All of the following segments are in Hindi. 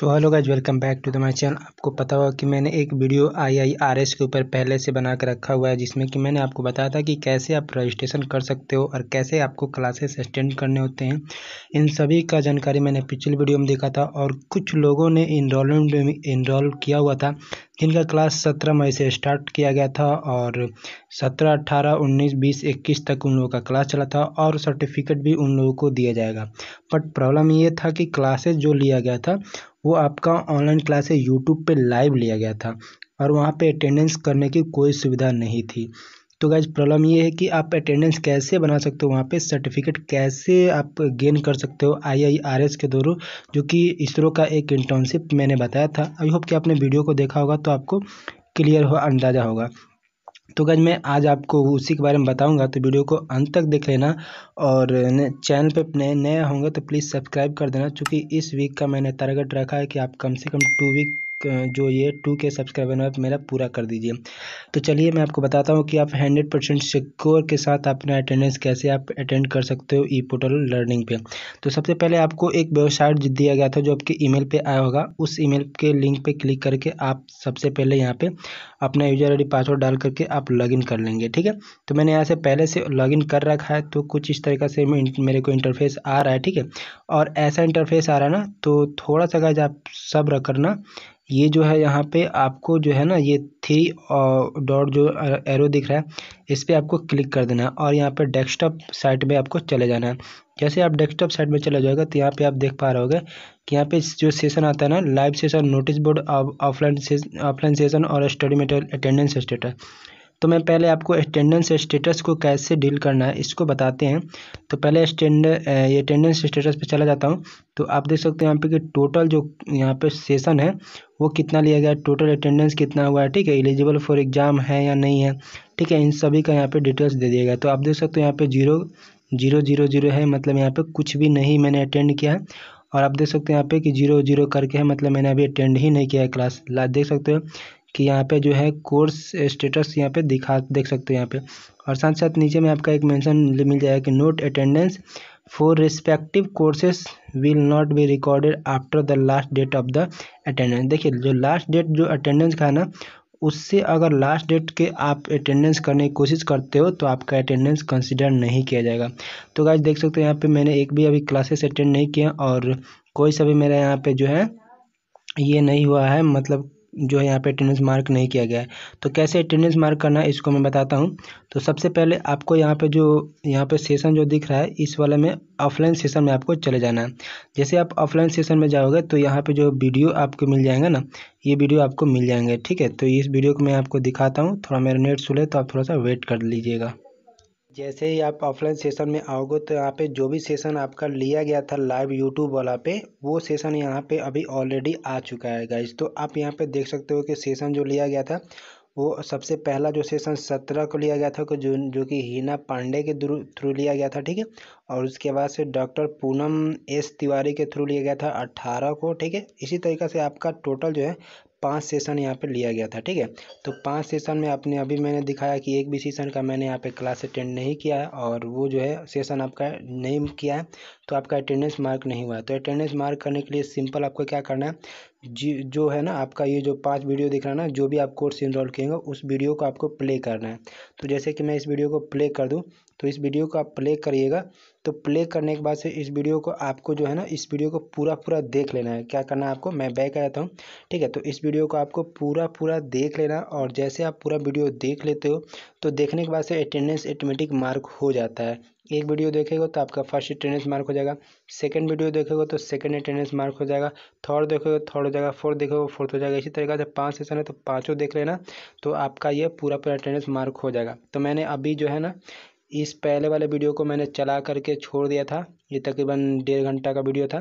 so hello guys welcome back to the my channel आपको पता होगा कि मैंने एक वीडियो आईआईआरएस के ऊपर पहले से बना कर रखा हुआ है जिसमें कि मैंने आपको बताया था कि कैसे आप रजिस्ट्रेशन कर सकते हो और कैसे आपको क्लासेस अटेंड करने होते हैं इन सभी का जानकारी मैंने पिछली वीडियो में देखा था और कुछ लोगों ने इनरोलमेंट में इनरोल किया हुआ था जिनका क्लास सत्रह मई से स्टार्ट किया गया था और सत्रह अट्ठारह उन्नीस बीस इक्कीस तक उन लोगों का क्लास चला था और सर्टिफिकेट भी उन लोगों को दिया जाएगा बट प्रॉब्लम ये था कि क्लासेज जो लिया गया था वो आपका ऑनलाइन क्लासेज यूट्यूब पे लाइव लिया गया था और वहाँ पे अटेंडेंस करने की कोई सुविधा नहीं थी तो गैज प्रॉब्लम ये है कि आप अटेंडेंस कैसे बना सकते हो वहाँ पे सर्टिफिकेट कैसे आप गेन कर सकते हो आईआईआरएस के द्वारा जो कि इसरो का एक इंटर्नशिप मैंने बताया था आई होप कि आपने वीडियो को देखा होगा तो आपको क्लियर हो अंदाज़ा होगा तो गज मैं आज आपको उसी के बारे में बताऊंगा तो वीडियो को अंत तक देख लेना और चैनल पे नए नए होंगे तो प्लीज़ सब्सक्राइब कर देना क्योंकि इस वीक का मैंने टारगेट रखा है कि आप कम से कम टू वीक जो ये टू के सब्सक्राइबर आप मेरा पूरा कर दीजिए तो चलिए मैं आपको बताता हूँ कि आप हंड्रेड परसेंट सिक्योर के साथ अपना अटेंडेंस कैसे आप अटेंड कर सकते हो ई पोर्टल लर्निंग पे तो सबसे पहले आपको एक वेबसाइट दिया गया था जो आपके ईमेल पे आया होगा उस ईमेल के लिंक पे क्लिक करके आप सबसे पहले यहाँ पर अपना यूजर आई डी पासवर्ड डाल करके आप लॉगिन कर लेंगे ठीक है तो मैंने यहाँ से पहले से लॉग कर रखा है तो कुछ इस तरीके से मेरे को इंटरफेस आ रहा है ठीक है और ऐसा इंटरफेस आ रहा है ना तो थोड़ा सा गाइज आप सब्र करना ये जो है यहाँ पे आपको जो है ना ये थ्री डॉट जो एरो दिख रहा है इस पर आपको क्लिक कर देना है और यहाँ पे डेस्कटॉप साइट में आपको चले जाना है जैसे आप डेस्कटॉप साइट में चले जाओगे तो यहाँ पे आप देख पा रहे होगे कि यहाँ पे जो सेशन आता है ना live session notice board offline offline session और स्टडी मेटेरियल अटेंडेंस स्टेटस तो मैं पहले आपको अटेंडेंस स्टेटस को कैसे डील करना है इसको बताते हैं तो पहले स्टैंड ये अटेंडेंस स्टेटस पे चला जाता हूँ तो आप देख सकते हैं यहाँ पे कि टोटल जो यहाँ पे सेशन है वो कितना लिया गया टोटल अटेंडेंस कितना हुआ है ठीक है एलिजिबल फॉर एग्ज़ाम है या नहीं है ठीक है इन सभी का यहाँ पर डिटेल्स दे दिया गया तो आप देख सकते हो यहाँ पे जीरो जीरो जीरो जीरो है मतलब यहाँ पर कुछ भी नहीं मैंने अटेंड किया है और आप देख सकते हैं यहाँ पे कि जीरो जीरो करके है मतलब मैंने अभी अटेंड ही नहीं किया है क्लास देख सकते हो कि यहाँ पे जो है कोर्स स्टेटस यहाँ पे दिखा देख सकते हो यहाँ पे और साथ साथ नीचे में आपका एक मेंशन मिल जाएगा कि note attendance for respective courses will not be recorded after the last date of the attendance देखिए जो लास्ट डेट जो अटेंडेंस का है ना उससे अगर लास्ट डेट के आप अटेंडेंस करने की कोशिश करते हो तो आपका अटेंडेंस कंसिडर नहीं किया जाएगा तो गाइज देख सकते हो यहाँ पर मैंने एक भी अभी क्लासेस अटेंड नहीं किया और कोई सा भी मेरा यहाँ पर जो है ये नहीं हुआ है मतलब जो है यहाँ पे अटेंडेंस मार्क नहीं किया गया है तो कैसे अटेंडेंस मार्क करना है इसको मैं बताता हूँ तो सबसे पहले आपको यहाँ पे जो यहाँ पे सेशन जो दिख रहा है इस वाले में ऑफलाइन सेशन में आपको चले जाना है जैसे आप ऑफलाइन सेशन में जाओगे तो यहाँ पे जो वीडियो आपको मिल जाएगा ना ये वीडियो आपको मिल जाएंगे ठीक है तो इस वीडियो को मैं आपको दिखाता हूँ थोड़ा मेरा नेट सुले तो आप थोड़ा सा वेट कर लीजिएगा जैसे ही आप ऑफलाइन सेशन में आओगे तो यहाँ पे जो भी सेशन आपका लिया गया था लाइव यूट्यूब वाला पे वो सेशन यहाँ पे अभी ऑलरेडी आ चुका है गाइज तो आप यहाँ पे देख सकते हो कि सेशन जो लिया गया था वो सबसे पहला जो सेशन सत्रह को लिया गया था जो जो कि हीना पांडे के थ्रू लिया गया था ठीक है और उसके बाद से डॉक्टर पूनम एस तिवारी के थ्रू लिया गया था अट्ठारह को ठीक है इसी तरीके से आपका टोटल जो है पाँच सेशन यहाँ पे लिया गया था ठीक है तो पाँच सेशन में आपने अभी मैंने दिखाया कि एक भी सेशन का मैंने यहाँ पे क्लास अटेंड नहीं किया है और वो जो है सेशन आपका नहीं किया है तो आपका अटेंडेंस मार्क नहीं हुआ है तो अटेंडेंस मार्क करने के लिए सिंपल आपको क्या करना है जी जो है ना आपका ये जो पांच वीडियो दिख रहा है ना जो भी आप कोर्स इनरोल किएंगे उस वीडियो को आपको प्ले करना है तो जैसे कि मैं इस वीडियो को प्ले कर दूँ तो इस वीडियो को आप प्ले करिएगा तो प्ले करने के बाद से इस वीडियो को आपको जो है ना इस वीडियो को पूरा पूरा देख लेना है क्या करना है आपको मैं बैक आ जाता हूँ ठीक है तो इस वीडियो को आपको पूरा पूरा देख लेना और जैसे आप पूरा वीडियो देख लेते हो तो देखने के बाद से अटेंडेंस ऑटोमेटिक मार्क हो जाता है एक वीडियो देखेगा तो आपका फर्स्ट अटेंडेंस मार्क हो जाएगा सेकंड वीडियो देखेगा तो सेकंड अटेंडेंस मार्क हो जाएगा थर्ड देखोगे थर्ड हो जाएगा फोर्थ देखोगे फोर्थ हो जाएगा इसी तरीके से पांच सेशन है तो पांचों देख लेना तो आपका ये पूरा पूरा अटेंडेंस मार्क हो जाएगा तो मैंने अभी जो है ना इस पहले वाले वीडियो को मैंने चला करके छोड़ दिया था ये तकरीबन डेढ़ घंटा का वीडियो था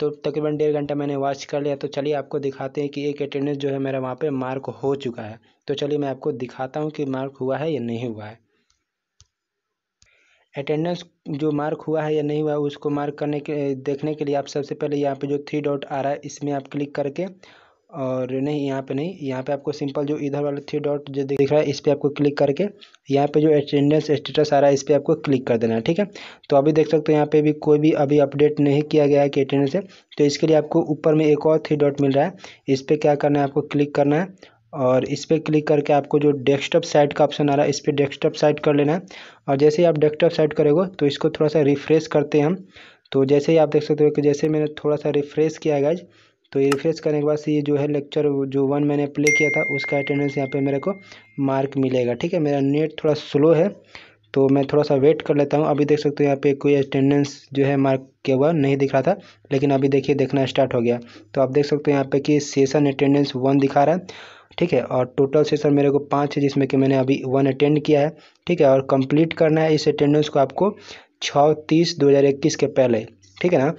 तो तकरीबन डेढ़ घंटा मैंने वॉच कर लिया तो चलिए आपको दिखाते हैं कि एक अटेंडेंस जो है मेरा वहाँ पे मार्क हो चुका है तो चलिए मैं आपको दिखाता हूँ कि मार्क हुआ है या नहीं हुआ है अटेंडेंस जो मार्क हुआ है या नहीं हुआ है उसको मार्क करने के देखने के लिए आप सबसे पहले यहाँ पर जो थ्री डॉट आ रहा है इसमें आप क्लिक करके और नहीं यहाँ पे नहीं यहाँ पे आपको सिंपल जो इधर वाले थ्री डॉट जो दिख रहा है इस पर आपको क्लिक करके यहाँ पे जो अटेंडेंस स्टेटस आ रहा है इस पर आपको क्लिक कर देना है ठीक है तो अभी देख सकते हो यहाँ पे भी कोई भी अभी अपडेट नहीं किया गया है कि अटेंडेंस है तो इसके लिए आपको ऊपर में एक और थ्री डॉट मिल रहा है इस पर क्या करना है आपको क्लिक करना है और इस पर क्लिक करके आपको जो डेस्कटॉप साइट का ऑप्शन आ रहा है इस पर डेस्कटॉप साइट कर लेना है और जैसे ही आप डेस्कटॉप साइट करेगा तो इसको थोड़ा सा रिफ्रेश करते हैं हम तो जैसे ही आप देख सकते हो कि जैसे मैंने थोड़ा सा रिफ्रेश किया गाइज तो ये रिफ्रेश करने के बाद से ये जो है लेक्चर जो वन मैंने प्ले किया था उसका अटेंडेंस यहाँ पे मेरे को मार्क मिलेगा ठीक है मेरा नेट थोड़ा स्लो है तो मैं थोड़ा सा वेट कर लेता हूँ अभी देख सकते हो यहाँ पे कोई अटेंडेंस जो है मार्क किया हुआ नहीं दिख रहा था लेकिन अभी देखिए देखना स्टार्ट हो गया तो आप देख सकते हो यहाँ पे कि सेशन अटेंडेंस वन दिखा रहा है ठीक है और टोटल सेशन मेरे को पाँच है जिसमें कि मैंने अभी वन अटेंड किया है ठीक है और कम्प्लीट करना है इस अटेंडेंस को आपको छः तीस दो हज़ार इक्कीस के पहले ठीक है ना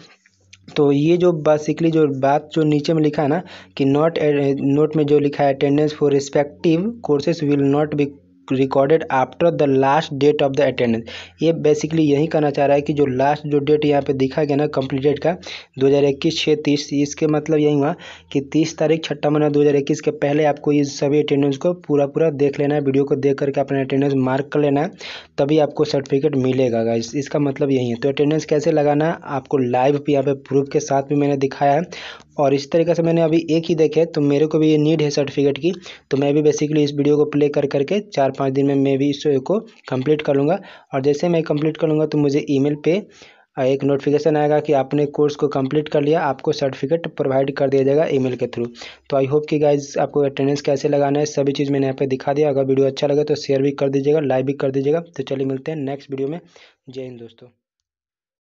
तो ये जो बेसिकली जो बात जो नीचे में लिखा है ना कि नॉट नोट में जो लिखा है attendance for respective courses will not be recorded after the last date of the attendance ये बेसिकली यही कहना चाह रहा है कि जो लास्ट जो डेट यहाँ पे दिखा गया ना कंप्लीटेड का दो हज़ार इक्कीस छः तीस इसके मतलब यही हुआ कि तीस तारीख छठा महीना दो हज़ार इक्कीस के पहले आपको इस सभी अटेंडेंस को पूरा पूरा देख लेना है वीडियो को देख करके अपना अटेंडेंस मार्क कर लेना है तभी आपको सर्टिफिकेट मिलेगा इस इसका मतलब यही है तो अटेंडेंस कैसे लगाना आपको लाइव भी यहाँ पे प्रूफ के साथ भी मैंने दिखाया है और इस तरीके से मैंने अभी एक ही देखे तो मेरे को भी ये नीड है सर्टिफिकेट की तो मैं भी बेसिकली इस वीडियो को प्ले कर करके चार पाँच दिन में मैं भी इस को कम्प्लीट कर लूँगा और जैसे मैं कम्प्लीट कर लूँगा तो मुझे ई मेल एक नोटिफिकेशन आएगा कि आपने कोर्स को कंप्लीट कर लिया आपको सर्टिफिकेट प्रोवाइड कर दिया जाएगा ईमेल के थ्रू तो आई होप कि गाइज आपको अटेंडेंस कैसे लगाना है सभी चीज़ मैंने यहाँ पे दिखा दिया अगर वीडियो अच्छा लगे तो शेयर भी कर दीजिएगा लाइक भी कर दीजिएगा तो चलिए मिलते हैं नेक्स्ट वीडियो में जय हिंद दोस्तों